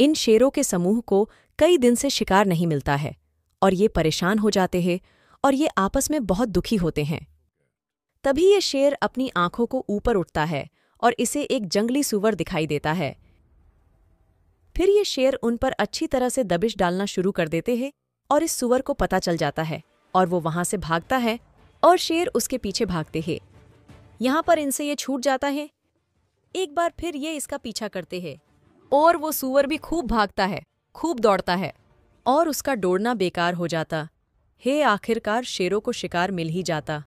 इन शेरों के समूह को कई दिन से शिकार नहीं मिलता है और ये परेशान हो जाते हैं और ये आपस में बहुत दुखी होते हैं तभी ये शेर अपनी आंखों को ऊपर उठता है और इसे एक जंगली सुवर दिखाई देता है फिर ये शेर उन पर अच्छी तरह से दबिश डालना शुरू कर देते हैं और इस सुवर को पता चल जाता है और वो वहां से भागता है और शेर उसके पीछे भागते हैं यहां पर इनसे ये छूट जाता है एक बार फिर ये इसका पीछा करते हैं और वो सुअर भी खूब भागता है खूब दौड़ता है और उसका डोड़ना बेकार हो जाता हे आखिरकार शेरों को शिकार मिल ही जाता